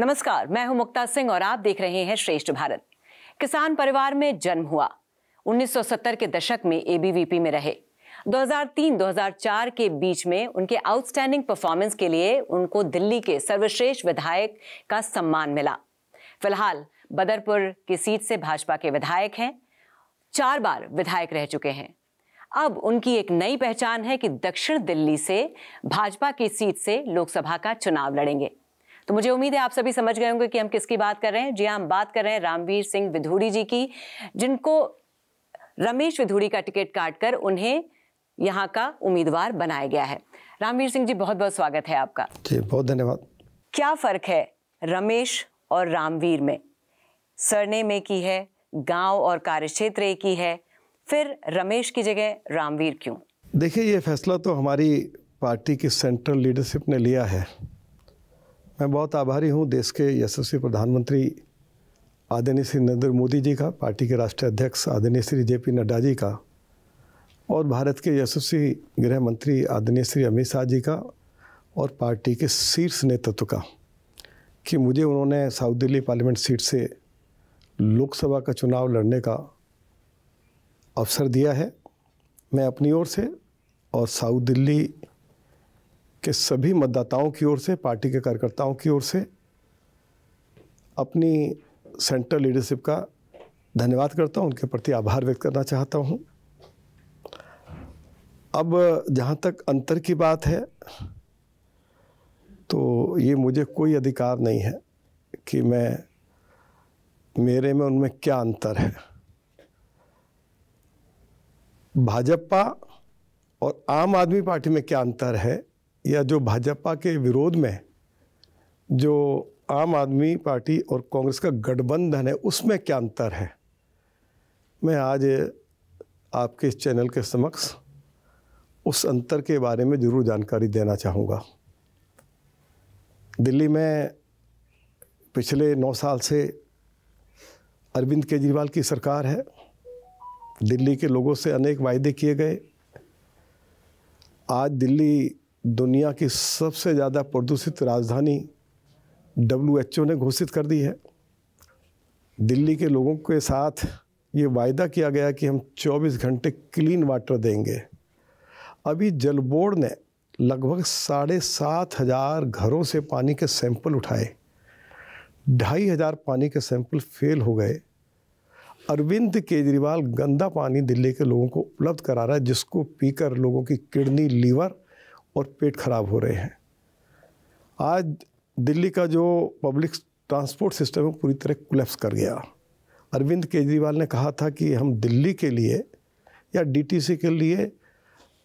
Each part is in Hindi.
नमस्कार मैं हूं मुक्ता सिंह और आप देख रहे हैं श्रेष्ठ भारत किसान परिवार में जन्म हुआ 1970 के दशक में एबीवीपी में रहे 2003-2004 के बीच में उनके आउटस्टैंडिंग परफॉर्मेंस के लिए उनको दिल्ली के सर्वश्रेष्ठ विधायक का सम्मान मिला फिलहाल बदरपुर की सीट से भाजपा के विधायक हैं चार बार विधायक रह चुके हैं अब उनकी एक नई पहचान है कि दक्षिण दिल्ली से भाजपा की सीट से लोकसभा का चुनाव लड़ेंगे तो मुझे उम्मीद है आप सभी समझ गए होंगे कि हम किसकी बात कर रहे हैं जी हाँ, हम बात कर रहे हैं रामवीर सिंह विधूड़ी जी की जिनको रमेश विधूड़ी का टिकट काटकर उन्हें यहाँ का उम्मीदवार बनाया गया है रामवीर सिंह जी बहुत बहुत स्वागत है आपका जी बहुत धन्यवाद क्या फ़र्क है रमेश और रामवीर में सरने में की है गांव और कार्यक्षेत्र की है फिर रमेश की जगह रामवीर क्यों देखिए ये फैसला तो हमारी पार्टी की सेंट्रल लीडरशिप ने लिया है मैं बहुत आभारी हूँ देश के यशस्वी प्रधानमंत्री आदरणीय श्री नरेंद्र मोदी जी का पार्टी के राष्ट्रीय अध्यक्ष आदरणीय श्री जे पी नड्डा जी का और भारत के यशस्वी गृह मंत्री आदरणीय श्री अमित शाह जी का और पार्टी के शीर्ष नेतृत्व का कि मुझे उन्होंने साउथ दिल्ली पार्लियामेंट सीट से लोकसभा का चुनाव लड़ने का अवसर दिया है मैं अपनी ओर से और साउथ दिल्ली कि सभी मतदाताओं की ओर से पार्टी के कार्यकर्ताओं की ओर से अपनी सेंट्रल लीडरशिप का धन्यवाद करता हूँ उनके प्रति आभार व्यक्त करना चाहता हूँ अब जहाँ तक अंतर की बात है तो ये मुझे कोई अधिकार नहीं है कि मैं मेरे में उनमें क्या अंतर है भाजपा और आम आदमी पार्टी में क्या अंतर है या जो भाजपा के विरोध में जो आम आदमी पार्टी और कांग्रेस का गठबंधन है उसमें क्या अंतर है मैं आज आपके इस चैनल के समक्ष उस अंतर के बारे में ज़रूर जानकारी देना चाहूँगा दिल्ली में पिछले नौ साल से अरविंद केजरीवाल की सरकार है दिल्ली के लोगों से अनेक वायदे किए गए आज दिल्ली दुनिया की सबसे ज़्यादा प्रदूषित राजधानी डब्ल्यू ने घोषित कर दी है दिल्ली के लोगों के साथ ये वायदा किया गया कि हम 24 घंटे क्लीन वाटर देंगे अभी जल बोर्ड ने लगभग साढ़े सात हज़ार घरों से पानी के सैंपल उठाए ढाई हज़ार पानी के सैंपल फेल हो गए अरविंद केजरीवाल गंदा पानी दिल्ली के लोगों को उपलब्ध करा रहा है जिसको पीकर लोगों की किडनी लीवर और पेट ख़राब हो रहे हैं आज दिल्ली का जो पब्लिक ट्रांसपोर्ट सिस्टम है पूरी तरह कोलेप्स कर गया अरविंद केजरीवाल ने कहा था कि हम दिल्ली के लिए या डीटीसी के लिए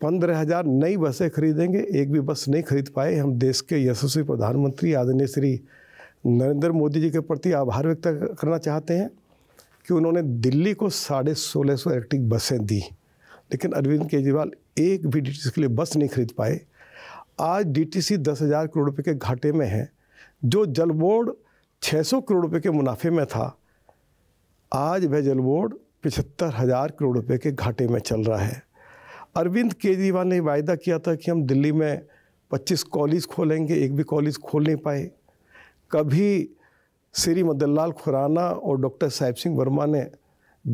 पंद्रह हज़ार नई बसें खरीदेंगे एक भी बस नहीं खरीद पाए हम देश के यशस्वी प्रधानमंत्री आदरणीय श्री नरेंद्र मोदी जी के प्रति आभार व्यक्त करना चाहते हैं कि उन्होंने दिल्ली को साढ़े सोलह सौ इलेक्ट्रिक बसें दी लेकिन अरविंद केजरीवाल एक भी डीटीसी के लिए बस नहीं खरीद पाए आज डीटीसी दस हज़ार करोड़ रुपए के घाटे में है जो जल बोर्ड 600 करोड़ रुपए के मुनाफे में था आज वह जल बोर्ड पिछहत्तर हज़ार करोड़ रुपए के घाटे में चल रहा है अरविंद केजरीवाल ने वायदा किया था कि हम दिल्ली में 25 कॉलेज खोलेंगे एक भी कॉलेज खोल नहीं पाए कभी श्री मदनलाल खुराना और डॉक्टर साहिब सिंह वर्मा ने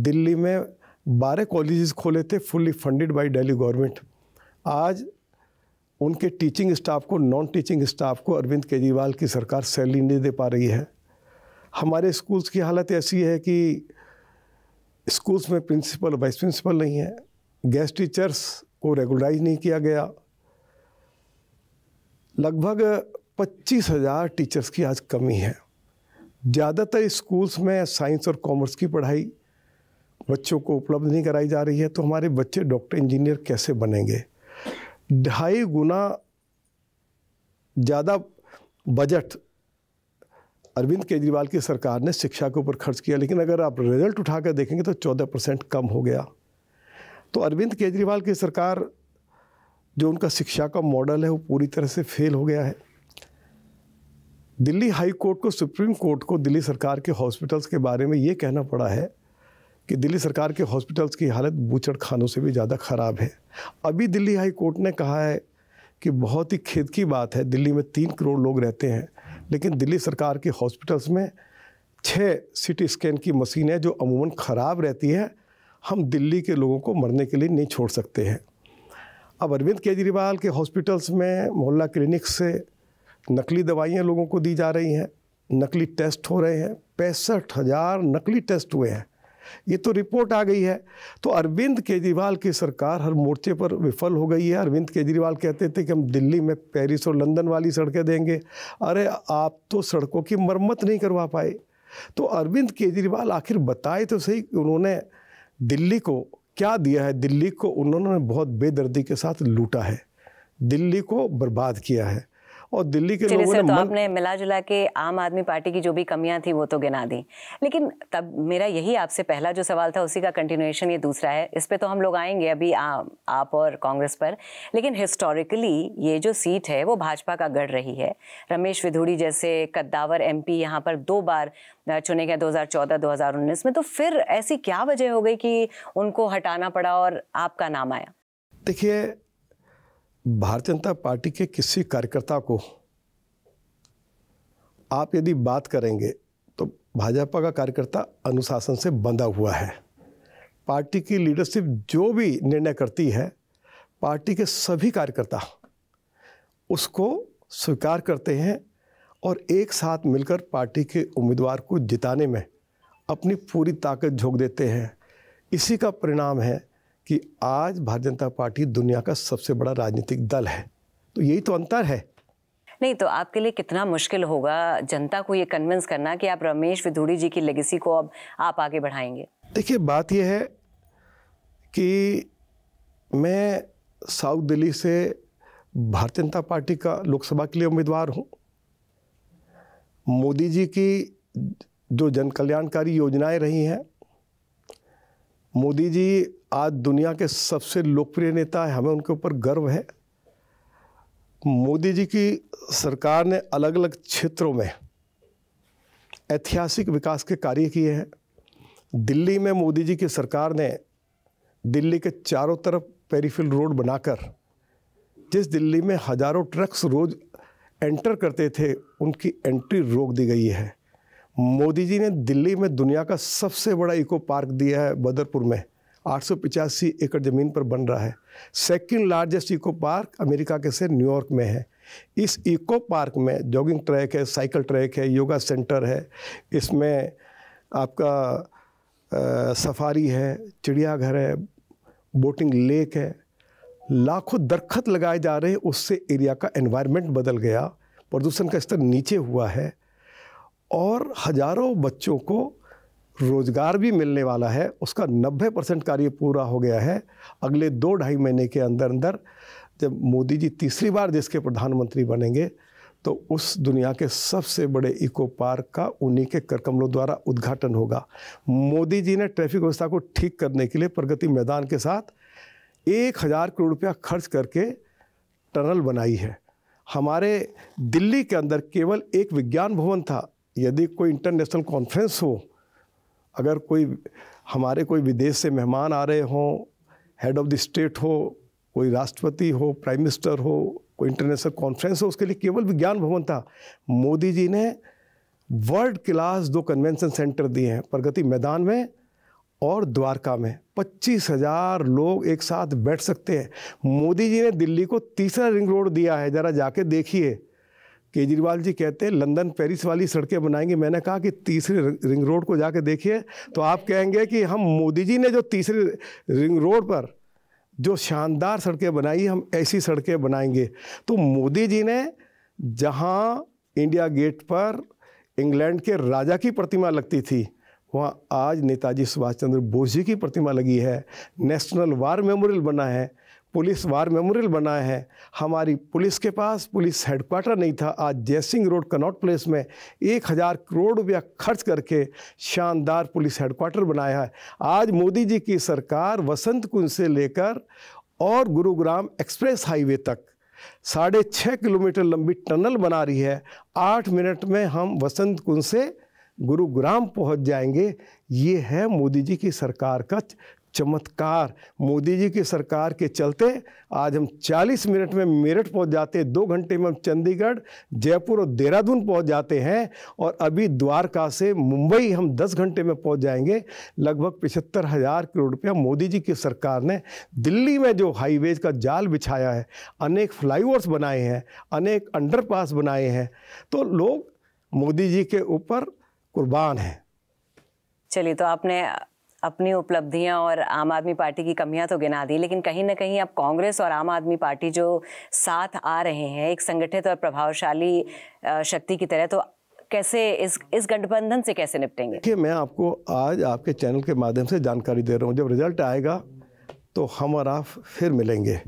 दिल्ली में बारह कॉलेजेस खोले थे fully funded by Delhi government आज उनके टीचिंग स्टाफ को नॉन टीचिंग स्टाफ को अरविंद केजरीवाल की सरकार सैलरी नहीं दे पा रही है हमारे स्कूल्स की हालत ऐसी है कि स्कूल्स में प्रिंसिपल वाइस प्रिंसिपल नहीं है गेस्ट टीचर्स को रेगुलराइज नहीं किया गया लगभग पच्चीस हज़ार टीचर्स की आज कमी है ज़्यादातर स्कूल्स में साइंस और कॉमर्स की पढ़ाई बच्चों को उपलब्ध नहीं कराई जा रही है तो हमारे बच्चे डॉक्टर इंजीनियर कैसे बनेंगे ढाई गुना ज़्यादा बजट अरविंद केजरीवाल की सरकार ने शिक्षा के ऊपर खर्च किया लेकिन अगर आप रिजल्ट उठाकर देखेंगे तो चौदह परसेंट कम हो गया तो अरविंद केजरीवाल की सरकार जो उनका शिक्षा का मॉडल है वो पूरी तरह से फेल हो गया है दिल्ली हाई कोर्ट को सुप्रीम कोर्ट को दिल्ली सरकार के हॉस्पिटल्स के बारे में ये कहना पड़ा है कि दिल्ली सरकार के हॉस्पिटल्स की हालत बूचड़ खानों से भी ज़्यादा ख़राब है अभी दिल्ली हाई कोर्ट ने कहा है कि बहुत ही खेद की बात है दिल्ली में तीन करोड़ लोग रहते हैं लेकिन दिल्ली सरकार के हॉस्पिटल्स में छः सिटी स्कैन की मशीनें जो अमूमन ख़राब रहती है हम दिल्ली के लोगों को मरने के लिए नहीं छोड़ सकते हैं अब अरविंद केजरीवाल के हॉस्पिटल्स में मोहल्ला क्लिनिक से नकली दवाइयाँ लोगों को दी जा रही हैं नकली टेस्ट हो रहे हैं पैंसठ हज़ार नकली टेस्ट हुए हैं ये तो रिपोर्ट आ गई है तो अरविंद केजरीवाल की सरकार हर मोर्चे पर विफल हो गई है अरविंद केजरीवाल कहते थे कि हम दिल्ली में पेरिस और लंदन वाली सड़कें देंगे अरे आप तो सड़कों की मरम्मत नहीं करवा पाए तो अरविंद केजरीवाल आखिर बताए तो सही उन्होंने दिल्ली को क्या दिया है दिल्ली को उन्होंने बहुत बेदर्दी के साथ लूटा है दिल्ली को बर्बाद किया है और दिल्ली के लोगों ने तो मन... आपने मिला जुला के आम आदमी पार्टी की जो भी कमियां थी वो तो गिना दी लेकिन तब मेरा यही आपसे पहला जो सवाल था उसी का कंटिन्यूएशन ये दूसरा है इस पर तो हम लोग आएंगे अभी आ, आप और कांग्रेस पर लेकिन हिस्टोरिकली ये जो सीट है वो भाजपा का गढ़ रही है रमेश विधूड़ी जैसे कद्दावर एम यहाँ पर दो बार चुने गए 2014 2019 में तो फिर ऐसी क्या वजह हो गई कि उनको हटाना पड़ा और आपका नाम आया देखिए भारतीय जनता पार्टी के किसी कार्यकर्ता को आप यदि बात करेंगे तो भाजपा का कार्यकर्ता अनुशासन से बंधा हुआ है पार्टी की लीडरशिप जो भी निर्णय करती है पार्टी के सभी कार्यकर्ता उसको स्वीकार करते हैं और एक साथ मिलकर पार्टी के उम्मीदवार को जिताने में अपनी पूरी ताकत झोंक देते हैं इसी का परिणाम है कि आज भारतीय जनता पार्टी दुनिया का सबसे बड़ा राजनीतिक दल है तो यही तो अंतर है नहीं तो आपके लिए कितना मुश्किल होगा जनता को ये कन्विंस करना कि आप रमेश विधूड़ी जी की लेगेसी को अब आप आगे बढ़ाएंगे देखिए बात यह है कि मैं साउथ दिल्ली से भारतीय जनता पार्टी का लोकसभा के लिए उम्मीदवार हूँ मोदी जी की जो जनकल्याणकारी योजनाएं रही हैं मोदी जी आज दुनिया के सबसे लोकप्रिय नेता है हमें उनके ऊपर गर्व है मोदी जी की सरकार ने अलग अलग क्षेत्रों में ऐतिहासिक विकास के कार्य किए हैं दिल्ली में मोदी जी की सरकार ने दिल्ली के चारों तरफ पेरीफिल रोड बनाकर जिस दिल्ली में हजारों ट्रक्स रोज एंटर करते थे उनकी एंट्री रोक दी गई है मोदी जी ने दिल्ली में दुनिया का सबसे बड़ा इको पार्क दिया है बदरपुर में आठ एकड़ ज़मीन पर बन रहा है second largest eco park America के से न्यूयॉर्क में है इस इको पार्क में जॉगिंग ट्रैक है साइकिल ट्रैक है योगा सेंटर है इसमें आपका आ, सफारी है चिड़ियाघर है बोटिंग लेक है लाखों दरखत लगाए जा रहे हैं उससे एरिया का एनवायरनमेंट बदल गया प्रदूषण का स्तर नीचे हुआ है और हजारों बच्चों को रोज़गार भी मिलने वाला है उसका 90 परसेंट कार्य पूरा हो गया है अगले दो ढाई महीने के अंदर अंदर जब मोदी जी तीसरी बार देश के प्रधानमंत्री बनेंगे तो उस दुनिया के सबसे बड़े इको पार्क का उन्हीं के करकमलों द्वारा उद्घाटन होगा मोदी जी ने ट्रैफिक व्यवस्था को ठीक करने के लिए प्रगति मैदान के साथ एक हज़ार करोड़ रुपया खर्च करके टनल बनाई है हमारे दिल्ली के अंदर केवल एक विज्ञान भवन था यदि कोई इंटरनेशनल कॉन्फ्रेंस हो अगर कोई हमारे कोई विदेश से मेहमान आ रहे हों हेड ऑफ द स्टेट हो कोई राष्ट्रपति हो प्राइम मिनिस्टर हो कोई इंटरनेशनल कॉन्फ्रेंस हो उसके लिए केवल विज्ञान भवन था मोदी जी ने वर्ल्ड क्लास दो कन्वेंशन सेंटर दिए हैं प्रगति मैदान में और द्वारका में पच्चीस हजार लोग एक साथ बैठ सकते हैं मोदी जी ने दिल्ली को तीसरा रिंग रोड दिया है ज़रा जाके देखिए केजरीवाल जी कहते हैं लंदन पेरिस वाली सड़कें बनाएंगे मैंने कहा कि तीसरे रिंग रोड को जाके देखिए तो आप कहेंगे कि हम मोदी जी ने जो तीसरे रिंग रोड पर जो शानदार सड़कें बनाई हम ऐसी सड़कें बनाएंगे तो मोदी जी ने जहां इंडिया गेट पर इंग्लैंड के राजा की प्रतिमा लगती थी वहाँ आज नेताजी सुभाष चंद्र बोस जी की प्रतिमा लगी है नेशनल वार मेमोरियल बना है पुलिस वार मेमोरियल बनाए है हमारी पुलिस के पास पुलिस हेडक्वार्टर नहीं था आज जयसिंह रोड कनॉट प्लेस में एक हज़ार करोड़ रुपया खर्च करके शानदार पुलिस हेडक्वार्टर बनाया है आज मोदी जी की सरकार वसंत कुंज से लेकर और गुरुग्राम एक्सप्रेस हाईवे तक साढ़े छः किलोमीटर लंबी टनल बना रही है आठ मिनट में हम वसंत कुंज से गुरुग्राम पहुंच जाएंगे ये है मोदी जी की सरकार का चमत्कार मोदी जी की सरकार के चलते आज हम 40 मिनट में मेरठ पहुंच जाते हैं दो घंटे में हम चंडीगढ़ जयपुर और देहरादून पहुंच जाते हैं और अभी द्वारका से मुंबई हम 10 घंटे में पहुंच जाएंगे लगभग पिछहत्तर हज़ार करोड़ रुपया मोदी जी की सरकार ने दिल्ली में जो हाईवेज का जाल बिछाया है अनेक फ्लाईओवर्स बनाए हैं अनेक अंडर बनाए हैं तो लोग मोदी जी के ऊपर कुर्बान हैं चलिए तो आपने अपनी उपलब्धियां और आम आदमी पार्टी की कमियां तो गिना दी लेकिन कहीं ना कहीं अब कांग्रेस और आम आदमी पार्टी जो साथ आ रहे हैं एक संगठित और प्रभावशाली शक्ति की तरह तो कैसे इस इस गठबंधन से कैसे निपटेंगे देखिए मैं आपको आज आपके चैनल के माध्यम से जानकारी दे रहा हूँ जब रिजल्ट आएगा तो हम और आप फिर मिलेंगे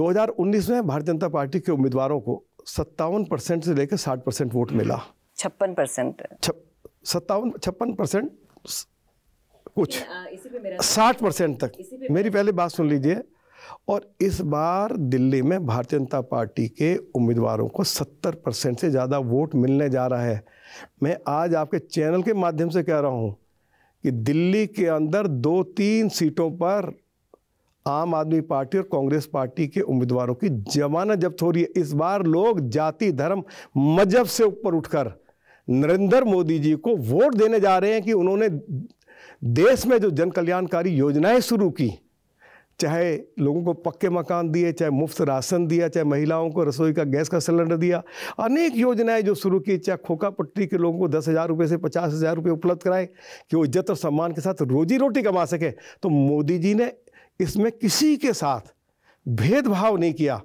2019 में भारतीय जनता पार्टी के उम्मीदवारों को सत्तावन परसेंट से लेकर साठ परसेंट वोट मिला छप्पन परसेंट सत्तावन छप्पन परसेंट कुछ साठ परसेंट तक मेरी पहले बात सुन लीजिए और इस बार दिल्ली में भारतीय जनता पार्टी के उम्मीदवारों को सत्तर परसेंट से ज़्यादा वोट मिलने जा रहा है मैं आज आपके चैनल के माध्यम से कह रहा हूँ कि दिल्ली के अंदर दो तीन सीटों पर आम आदमी पार्टी और कांग्रेस पार्टी के उम्मीदवारों की जमानत जब्त हो रही है इस बार लोग जाति धर्म मजहब से ऊपर उठकर नरेंद्र मोदी जी को वोट देने जा रहे हैं कि उन्होंने देश में जो जन कल्याणकारी योजनाएं शुरू की चाहे लोगों को पक्के मकान दिए चाहे मुफ्त राशन दिया चाहे महिलाओं को रसोई का गैस का सिलेंडर दिया अनेक योजनाएं जो शुरू की चाहे खोखा पट्टी के लोगों को दस हज़ार रुपये से पचास हज़ार रुपये उपलब्ध कराए कि वो इज्जत और सम्मान के साथ रोजी रोटी कमा सके तो मोदी जी ने इसमें किसी के साथ भेदभाव नहीं किया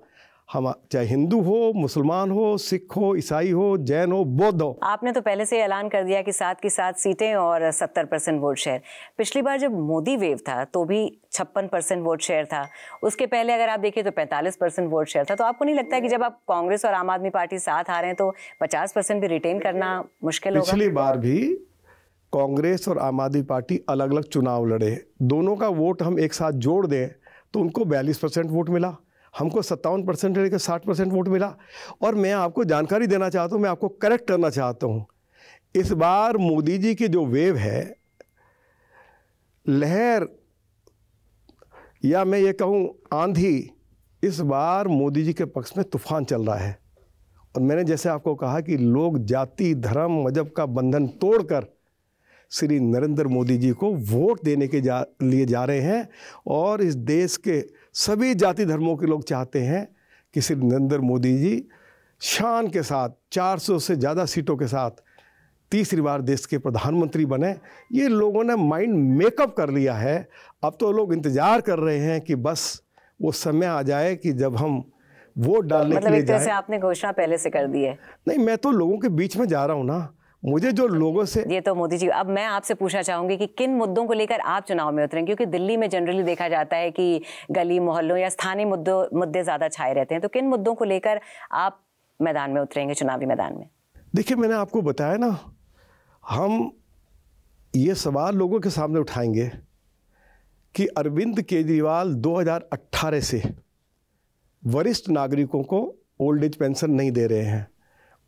हम चाहे हिंदू हो मुसलमान हो सिख हो ईसाई हो जैन हो बौद्ध हो आपने तो पहले से ऐलान कर दिया कि सात की सात सीटें और सत्तर परसेंट वोट शेयर पिछली बार जब मोदी वेव था तो भी छप्पन परसेंट वोट शेयर था उसके पहले अगर आप देखिए तो पैंतालीस परसेंट वोट शेयर था तो आपको नहीं लगता कि जब आप कांग्रेस और आम आदमी पार्टी साथ आ रहे हैं तो पचास परसेंट भी रिटेन करना मुश्किल होगा पिछली बार भी कांग्रेस और आम आदमी पार्टी अलग अलग चुनाव लड़े दोनों का वोट हम एक साथ जोड़ दें तो उनको बयालीस परसेंट वोट मिला हमको सत्तावन परसेंट लेकर साठ परसेंट वोट मिला और मैं आपको जानकारी देना चाहता हूँ मैं आपको करेक्ट करना चाहता हूँ इस बार मोदी जी की जो वेव है लहर या मैं ये कहूँ आंधी इस बार मोदी जी के पक्ष में तूफान चल रहा है और मैंने जैसे आपको कहा कि लोग जाति धर्म मजहब का बंधन तोड़कर श्री नरेंद्र मोदी जी को वोट देने के जा लिए जा रहे हैं और इस देश के सभी जाति धर्मों के लोग चाहते हैं कि श्री नरेंद्र मोदी जी शान के साथ 400 से ज़्यादा सीटों के साथ तीसरी बार देश के प्रधानमंत्री बने ये लोगों ने माइंड मेकअप कर लिया है अब तो लोग इंतज़ार कर रहे हैं कि बस वो समय आ जाए कि जब हम वोट डालने मतलब के लिए जाए। आपने घोषणा पहले से कर दी है नहीं मैं तो लोगों के बीच में जा रहा हूँ ना मुझे जो लोगों से ये तो मोदी जी अब मैं आपसे पूछना चाहूंगी कि किन मुद्दों को लेकर आप चुनाव में उतरे क्योंकि दिल्ली में जनरली देखा जाता है कि गली मोहल्लों या स्थानीय मुद्दों मुद्दे ज़्यादा छाए रहते हैं तो किन मुद्दों को लेकर आप मैदान में उतरेंगे चुनावी मैदान में देखिए मैंने आपको बताया ना हम ये सवाल लोगों के सामने उठाएंगे कि अरविंद केजरीवाल 2018 से वरिष्ठ नागरिकों को ओल्ड एज पेंशन नहीं दे रहे हैं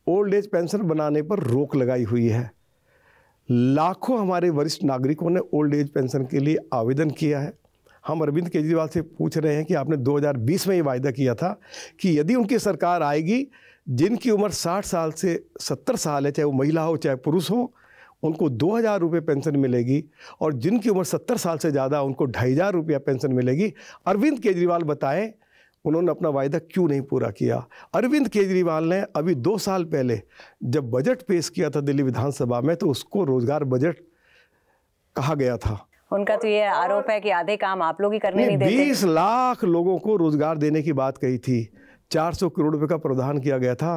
ओल्ड एज पेंशन बनाने पर रोक लगाई हुई है लाखों हमारे वरिष्ठ नागरिकों ने ओल्ड एज पेंशन के लिए आवेदन किया है हम अरविंद केजरीवाल से पूछ रहे हैं कि आपने 2020 में ये वायदा किया था कि यदि उनकी सरकार आएगी जिनकी उम्र 60 साल से 70 साल है चाहे वो महिला हो चाहे पुरुष हो उनको दो हज़ार रुपये पेंशन मिलेगी और जिनकी उम्र सत्तर साल से ज़्यादा उनको ढाई हज़ार रुपया पेंशन मिलेगी अरविंद केजरीवाल बताएं उन्होंने अपना वायदा क्यों नहीं पूरा किया अरविंद केजरीवाल ने अभी दो साल पहले जब बजट पेश किया था दिल्ली विधानसभा में तो उसको रोजगार बजट कहा गया था उनका तो ये आरोप है कि आधे काम आप लोग ही करने नहीं, बीस लाख लोगों को रोजगार देने की बात कही थी 400 करोड़ रुपए का प्रावधान किया गया था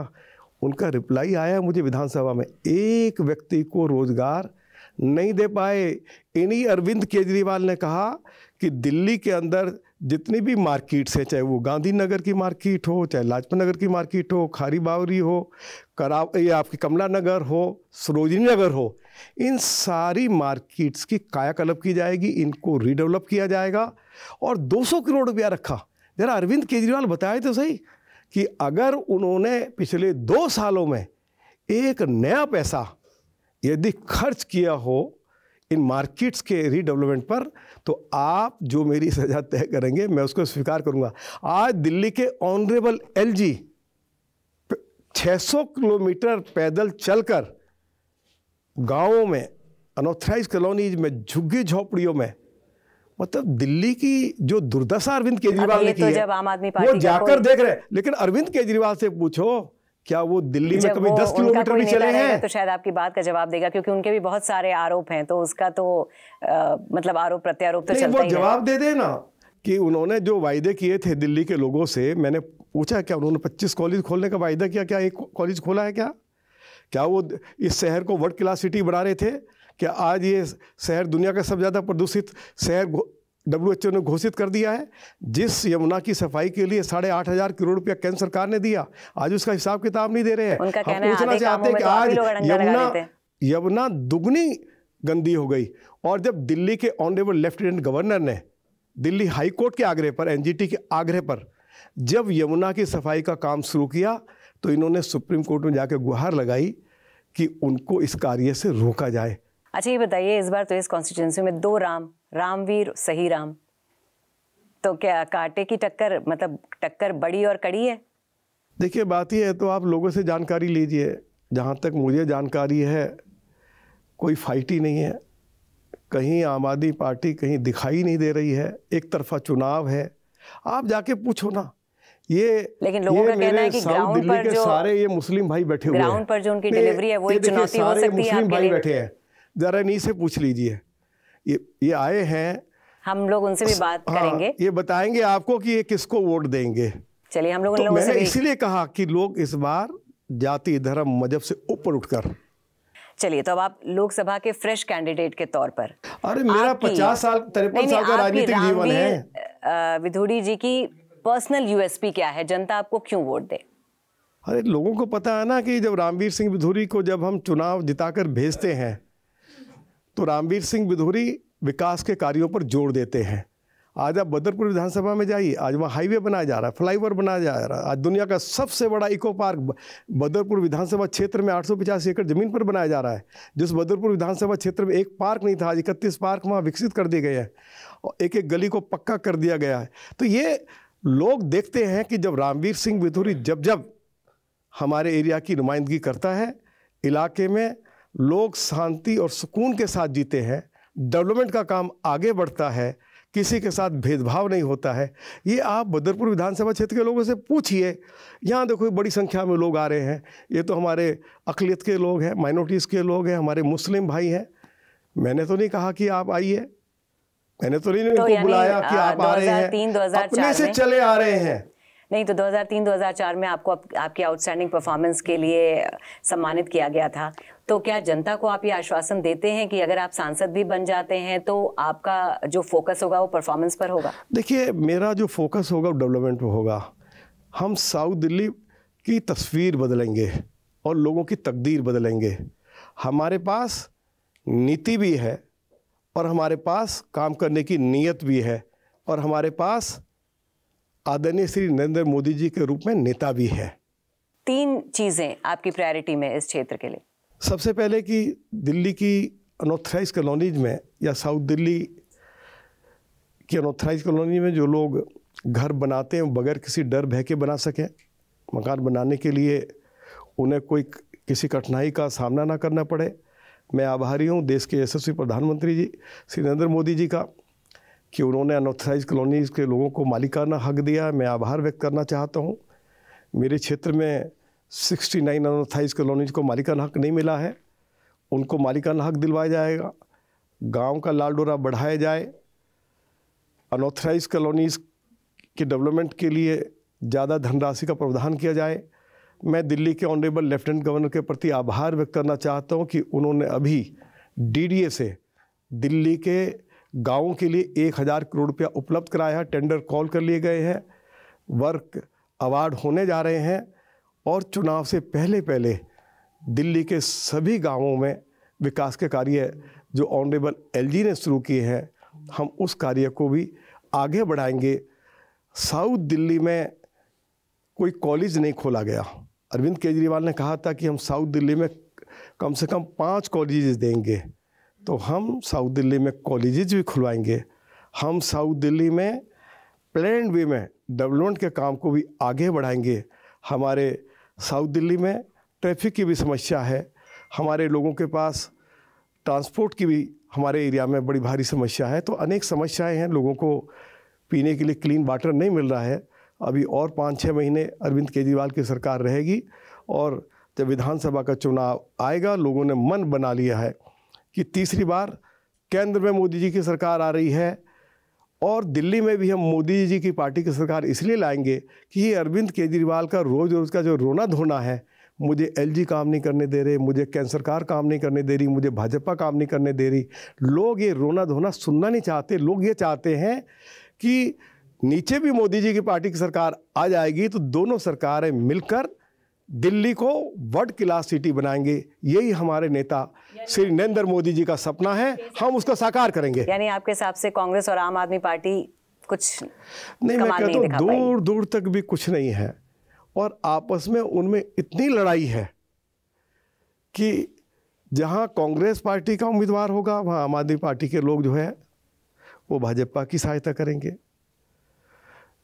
उनका रिप्लाई आया मुझे विधानसभा में एक व्यक्ति को रोजगार नहीं दे पाए इन्हीं अरविंद केजरीवाल ने कहा कि दिल्ली के अंदर जितनी भी मार्किट्स हैं चाहे वो गांधीनगर की मार्किट हो चाहे लाजपत नगर की मार्किट हो खारी बावरी हो कराव ये आपकी कमला नगर हो सरोजनी नगर हो इन सारी मार्किट्स की कायाकल्प की जाएगी इनको रीडेवलप किया जाएगा और 200 करोड़ रुपया रखा जरा अरविंद केजरीवाल बताए तो सही कि अगर उन्होंने पिछले दो सालों में एक नया पैसा यदि खर्च किया हो इन मार्केट्स के रीडेवलपमेंट पर तो आप जो मेरी सजा तय करेंगे मैं उसको स्वीकार करूंगा आज दिल्ली के ऑनरेबल एलजी 600 किलोमीटर पैदल चलकर गांवों में अनऑथराइज कॉलोनीज में झुग्गी झोपड़ियों में मतलब दिल्ली की जो दुर्दशा अरविंद केजरीवाल ने की तो है जब आम आदमी पार्टी वो जाकर देख रहे लेकिन अरविंद केजरीवाल से पूछो क्या वो दिल्ली में कभी दस किलोमीटर भी चले हैं तो शायद आपकी बात का जवाब देगा क्योंकि उनके भी बहुत सारे आरोप हैं तो उसका तो आ, मतलब आरोप प्रत्यारोप तो चलता वो जवाब दे देना कि उन्होंने जो वायदे किए थे दिल्ली के लोगों से मैंने पूछा क्या उन्होंने पच्चीस कॉलेज खोलने का वायदा किया क्या एक कॉलेज खोला है क्या क्या वो इस शहर को वर्ल्ड क्लास सिटी बना रहे थे क्या आज ये शहर दुनिया का सबसे ज़्यादा प्रदूषित शहर डब्ल्यू ने घोषित कर दिया है जिस यमुना की सफाई के लिए साढ़े आठ हजार करोड़ रुपया केंद्र सरकार ने दिया आज उसका हिसाब किताब नहीं दे रहे हैं हम पूछना चाहते हैं कि तो आज यमुना यमुना दुगनी गंदी हो गई और जब दिल्ली के ऑनरेबल लेफ्टिनेंट गवर्नर ने दिल्ली हाईकोर्ट के आग्रह पर एनजीटी के आग्रह पर जब यमुना की सफाई का काम शुरू किया तो इन्होंने सुप्रीम कोर्ट में जाकर गुहार लगाई कि उनको इस कार्य से रोका जाए अच्छा ये बताइए इस बार तो इस कॉन्स्टिट्यूंसी में दो राम रामवीर सही राम तो क्या कांटे की टक्कर मतलब टक्कर बड़ी और कड़ी है देखिए बात यह है तो आप लोगों से जानकारी लीजिए जहाँ तक मुझे जानकारी है कोई फाइट ही नहीं है कहीं आम आदमी पार्टी कहीं दिखाई नहीं दे रही है एक तरफा चुनाव है आप जाके पूछो ना ये लेकिन लोगों ये का कहना है कि ग्राउंड पर जो सारे ये मुस्लिम भाई बैठे हुए हैं ग्राउंड पर जो उनकी डिलीवरी है वो एक चुनौती हो सकती है मुस्लिम भाई बैठे हैं जरा इन्हीं से पूछ लीजिए ये ये आए हैं हम लोग उनसे भी बात हाँ, करेंगे ये बताएंगे आपको कि ये किसको वोट देंगे चलिए हम लोग तो मैंने इसीलिए कहा कि लोग इस बार जाति धर्म मजहब से ऊपर उठकर चलिए तो अब आप लोकसभा के फ्रेश कैंडिडेट के तौर पर अरे मेरा पचास साल तिरपन साल का राजनीतिक जीवन है विधोड़ी जी की पर्सनल यूएसपी क्या है जनता आपको क्यों वोट दे अरे लोगों को पता है ना कि जब रामवीर सिंह विधोरी को जब हम चुनाव जिताकर भेजते हैं तो रामवीर सिंह विधोरी विकास के कार्यों पर जोर देते हैं आज आप बदरपुर विधानसभा में जाइए आज वहाँ हाईवे बनाया जा रहा है फ्लाईओवर बनाया जा रहा है आज दुनिया का सबसे बड़ा इको पार्क बदरपुर विधानसभा क्षेत्र में 850 एकड़ जमीन पर बनाया जा रहा है जिस बदरपुर विधानसभा क्षेत्र में एक पार्क नहीं था आज इकतीस पार्क वहाँ विकसित कर दिए गए हैं और एक एक गली को पक्का कर दिया गया है तो ये लोग देखते हैं कि जब रामवीर सिंह विधोरी जब जब हमारे एरिया की नुमाइंदगी करता है इलाके में लोग शांति और सुकून के साथ जीते हैं डेवलपमेंट का काम आगे बढ़ता है किसी के साथ भेदभाव नहीं होता है ये आप बदरपुर विधानसभा क्षेत्र के लोगों से पूछिए यहाँ देखो बड़ी संख्या में लोग आ रहे हैं ये तो हमारे अकलीत के लोग हैं माइनॉरिटीज़ के लोग हैं हमारे मुस्लिम भाई हैं मैंने तो नहीं कहा कि आप आइए मैंने तो नहीं तो बुलाया कि आप आ रहे हैं अपने से चले आ रहे हैं नहीं तो 2003-2004 में आपको आप, आपकी आउटस्टैंडिंग परफॉर्मेंस के लिए सम्मानित किया गया था तो क्या जनता को आप ये आश्वासन देते हैं कि अगर आप सांसद भी बन जाते हैं तो आपका जो फोकस होगा वो परफॉर्मेंस पर होगा देखिए मेरा जो फोकस होगा वो डेवलपमेंट पर होगा हम साउथ दिल्ली की तस्वीर बदलेंगे और लोगों की तकदीर बदलेंगे हमारे पास नीति भी है और हमारे पास काम करने की नीयत भी है और हमारे पास आदरणीय श्री नरेंद्र मोदी जी के रूप में नेता भी है तीन चीज़ें आपकी प्रायोरिटी में इस क्षेत्र के लिए सबसे पहले कि दिल्ली की अनऑथराइज कॉलोनीज में या साउथ दिल्ली की अनऑथराइज कॉलोनी में जो लोग घर बनाते हैं बगैर किसी डर भय के बना सकें मकान बनाने के लिए उन्हें कोई किसी कठिनाई का सामना ना करना पड़े मैं आभारी हूँ देश के यशस्वी प्रधानमंत्री जी श्री नरेंद्र मोदी जी का कि उन्होंने अनऑथराइज कॉलोनीज़ के लोगों को मालिकाना हक दिया मैं आभार व्यक्त करना चाहता हूँ मेरे क्षेत्र में 69 नाइन अनऑथराइज कॉलोनीज को मालिकाना हक नहीं मिला है उनको मालिकाना हक दिलवाया जाएगा गांव का लाल डोरा बढ़ाया जाए अनऑथराइज कॉलोनीज़ के डेवलपमेंट के लिए ज़्यादा धनराशि का प्रावधान किया जाए मैं दिल्ली के ऑनरेबल लेफ्टिनेंट गवर्नर के प्रति आभार व्यक्त करना चाहता हूँ कि उन्होंने अभी डीडीए से दिल्ली के गाँवों के लिए एक हज़ार करोड़ रुपया उपलब्ध कराया है टेंडर कॉल कर लिए गए हैं वर्क अवार्ड होने जा रहे हैं और चुनाव से पहले पहले दिल्ली के सभी गाँवों में विकास के कार्य जो ऑनरेबल एलजी ने शुरू किए हैं हम उस कार्य को भी आगे बढ़ाएंगे साउथ दिल्ली में कोई कॉलेज नहीं खोला गया अरविंद केजरीवाल ने कहा था कि हम साउथ दिल्ली में कम से कम पाँच कॉलेजेस देंगे तो हम साउथ दिल्ली में कॉलेजेज भी खुलवाएंगे हम साउथ दिल्ली में प्लैंड वे में डेवलपमेंट के काम को भी आगे बढ़ाएंगे हमारे साउथ दिल्ली में ट्रैफिक की भी समस्या है हमारे लोगों के पास ट्रांसपोर्ट की भी हमारे एरिया में बड़ी भारी समस्या है तो अनेक समस्याएं हैं लोगों को पीने के लिए क्लीन वाटर नहीं मिल रहा है अभी और पाँच छः महीने अरविंद केजरीवाल की सरकार रहेगी और जब विधानसभा का चुनाव आएगा लोगों ने मन बना लिया है कि तीसरी बार केंद्र में मोदी जी की सरकार आ रही है और दिल्ली में भी हम मोदी जी की पार्टी की सरकार इसलिए लाएंगे कि ये अरविंद केजरीवाल का रोज़ रोज़ का जो रोना धोना है मुझे एलजी काम नहीं करने दे रहे मुझे केंद्र सरकार काम नहीं करने दे रही मुझे भाजपा काम नहीं करने दे रही लोग ये रोना धोना सुनना नहीं चाहते लोग ये चाहते हैं कि नीचे भी मोदी जी की पार्टी की सरकार आ जाएगी तो दोनों सरकारें मिलकर दिल्ली को वर्ल्ड क्लास सिटी बनाएंगे यही हमारे नेता श्री नरेंद्र मोदी जी का सपना है हम उसका साकार करेंगे यानी आपके हिसाब से कांग्रेस और आम आदमी पार्टी कुछ नहीं मैं कहता हूँ दूर दूर तक भी कुछ नहीं है और आपस में उनमें इतनी लड़ाई है कि जहाँ कांग्रेस पार्टी का उम्मीदवार होगा वहाँ आम आदमी पार्टी के लोग जो है वो भाजपा की सहायता करेंगे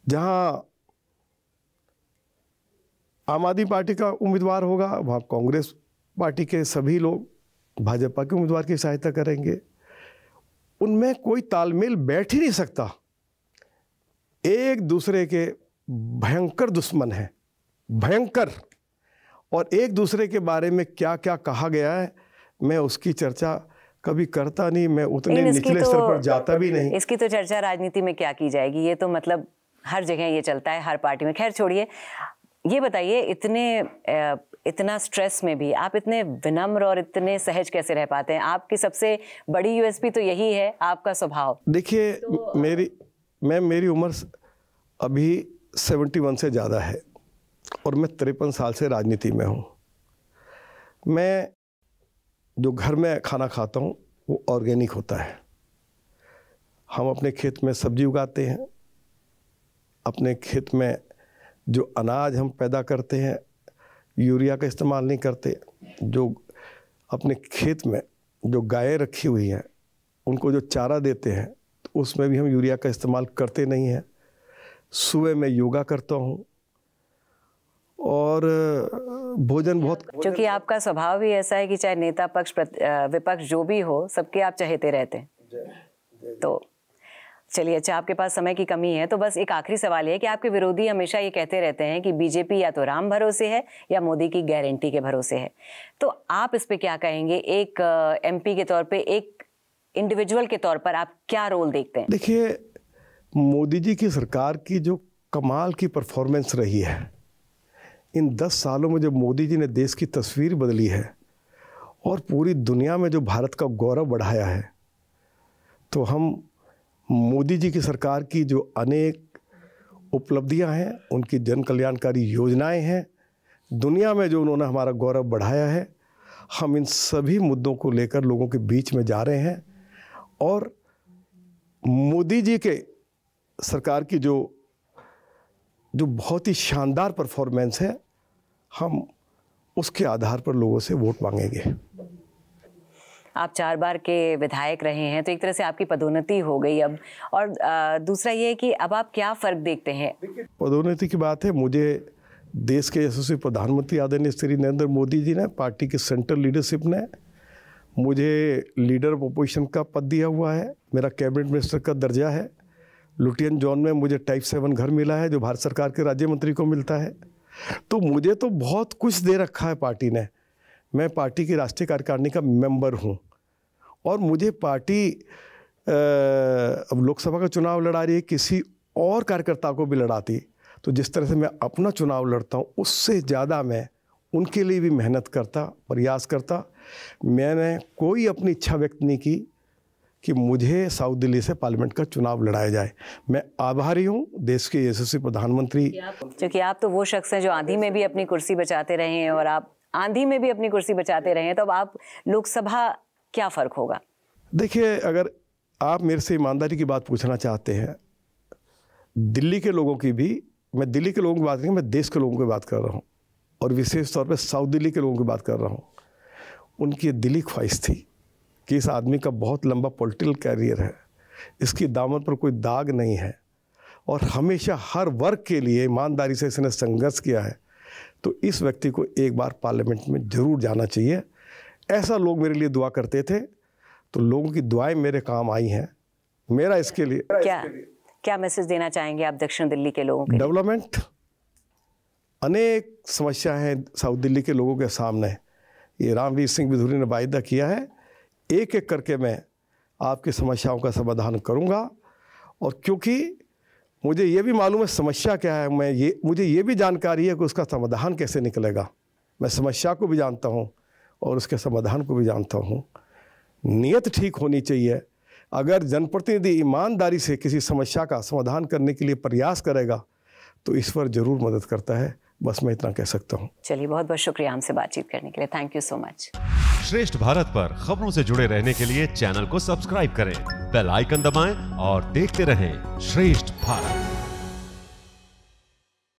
जहाँ आम आदमी पार्टी का उम्मीदवार होगा वहाँ कांग्रेस पार्टी के सभी लोग भाजपा के उम्मीदवार की सहायता करेंगे उनमें कोई तालमेल बैठ ही नहीं सकता एक दूसरे के भयंकर दुश्मन हैं भयंकर और एक दूसरे के बारे में क्या क्या कहा गया है मैं उसकी चर्चा कभी करता नहीं मैं उतने निचले तो स्तर तो, पर जाता भी नहीं इसकी तो चर्चा राजनीति में क्या की जाएगी ये तो मतलब हर जगह ये चलता है हर पार्टी में खैर छोड़िए ये बताइए इतने इतना स्ट्रेस में भी आप इतने विनम्र और इतने सहज कैसे रह पाते हैं आपकी सबसे बड़ी यूएसपी तो यही है आपका स्वभाव देखिए तो, मेरी मैम मेरी उम्र अभी सेवेंटी वन से ज़्यादा है और मैं तिरपन साल से राजनीति में हूँ मैं जो घर में खाना खाता हूँ वो ऑर्गेनिक होता है हम अपने खेत में सब्जी उगाते हैं अपने खेत में जो अनाज हम पैदा करते हैं यूरिया का इस्तेमाल नहीं करते जो अपने खेत में जो गायें रखी हुई हैं उनको जो चारा देते हैं तो उसमें भी हम यूरिया का इस्तेमाल करते नहीं हैं सुबह में योगा करता हूँ और भोजन बहुत क्योंकि आपका स्वभाव भी ऐसा है कि चाहे नेता पक्ष विपक्ष जो भी हो सबके आप चहेते रहते हैं तो चलिए अच्छा आपके पास समय की कमी है तो बस एक आखिरी सवाल है कि आपके विरोधी हमेशा ये कहते रहते हैं कि बीजेपी या तो राम भरोसे है या मोदी की गारंटी के भरोसे है तो आप इस पर क्या कहेंगे एक एम के तौर पर एक इंडिविजुअल के तौर पर आप क्या रोल देखते हैं देखिए मोदी जी की सरकार की जो कमाल की परफॉर्मेंस रही है इन दस सालों में जो मोदी जी ने देश की तस्वीर बदली है और पूरी दुनिया में जो भारत का गौरव बढ़ाया है तो हम मोदी जी की सरकार की जो अनेक उपलब्धियां हैं उनकी जन कल्याणकारी योजनाएं हैं दुनिया में जो उन्होंने हमारा गौरव बढ़ाया है हम इन सभी मुद्दों को लेकर लोगों के बीच में जा रहे हैं और मोदी जी के सरकार की जो जो बहुत ही शानदार परफॉर्मेंस है हम उसके आधार पर लोगों से वोट मांगेंगे आप चार बार के विधायक रहे हैं तो एक तरह से आपकी पदोन्नति हो गई अब और दूसरा ये है कि अब आप क्या फ़र्क देखते हैं पदोन्नति की बात है मुझे देश के यशस्वी प्रधानमंत्री आदरणीय श्री नरेंद्र मोदी जी ने पार्टी के सेंट्रल लीडरशिप ने मुझे लीडर ऑफ अपोजिशन का पद दिया हुआ है मेरा कैबिनेट मिनिस्टर का दर्जा है लुटियन जोन में मुझे टाइप सेवन घर मिला है जो भारत सरकार के राज्य मंत्री को मिलता है तो मुझे तो बहुत कुछ दे रखा है पार्टी ने मैं पार्टी की राष्ट्रीय कार्यकारिणी का मेंबर हूँ और मुझे पार्टी अब लोकसभा का चुनाव लड़ा रही है किसी और कार्यकर्ता को भी लड़ाती तो जिस तरह से मैं अपना चुनाव लड़ता हूँ उससे ज़्यादा मैं उनके लिए भी मेहनत करता प्रयास करता मैंने कोई अपनी इच्छा व्यक्त नहीं की कि मुझे साउथ दिल्ली से पार्लियामेंट का चुनाव लड़ाया जाए मैं आभारी हूँ देश के यशस्वी प्रधानमंत्री क्योंकि आप तो वो शख्स हैं जो आंधी में भी अपनी कुर्सी बचाते रहे हैं और आप आंधी में भी अपनी कुर्सी बचाते रहे तो अब आप लोकसभा क्या फ़र्क होगा देखिए अगर आप मेरे से ईमानदारी की बात पूछना चाहते हैं दिल्ली के लोगों की भी मैं दिल्ली के लोगों की बात नहीं मैं देश के लोगों की बात कर रहा हूँ और विशेष तौर पर साउथ दिल्ली के लोगों की बात कर रहा हूँ उनकी दिली ख्वाहिश थी कि इस आदमी का बहुत लंबा पॉलिटिकल कैरियर है इसकी दामन पर कोई दाग नहीं है और हमेशा हर वर्ग के लिए ईमानदारी से इसने संघर्ष किया है तो इस व्यक्ति को एक बार पार्लियामेंट में ज़रूर जाना चाहिए ऐसा लोग मेरे लिए दुआ करते थे तो लोगों की दुआएं मेरे काम आई हैं मेरा इसके लिए क्या लिए। क्या मैसेज देना चाहेंगे आप दक्षिण दिल्ली के लोगों को डेवलपमेंट अनेक समस्या हैं साउथ दिल्ली के लोगों के सामने ये रामवीर सिंह विधुरी ने वायदा किया है एक एक करके मैं आपकी समस्याओं का समाधान करूंगा और क्योंकि मुझे ये भी मालूम है समस्या क्या है मैं ये मुझे ये भी जानकारी है कि उसका समाधान कैसे निकलेगा मैं समस्या को भी जानता हूँ और उसके समाधान को भी जानता हूँ नीयत ठीक होनी चाहिए अगर जनप्रतिनिधि ईमानदारी से किसी समस्या का समाधान करने के लिए प्रयास करेगा तो ईश्वर ज़रूर मदद करता है बस मैं इतना कह सकता हूँ चलिए बहुत बहुत शुक्रिया हमसे बातचीत करने के लिए थैंक यू सो मच श्रेष्ठ भारत पर खबरों से जुड़े रहने के लिए चैनल को सब्सक्राइब करें बेल आइकन दबाएं और देखते रहें श्रेष्ठ भारत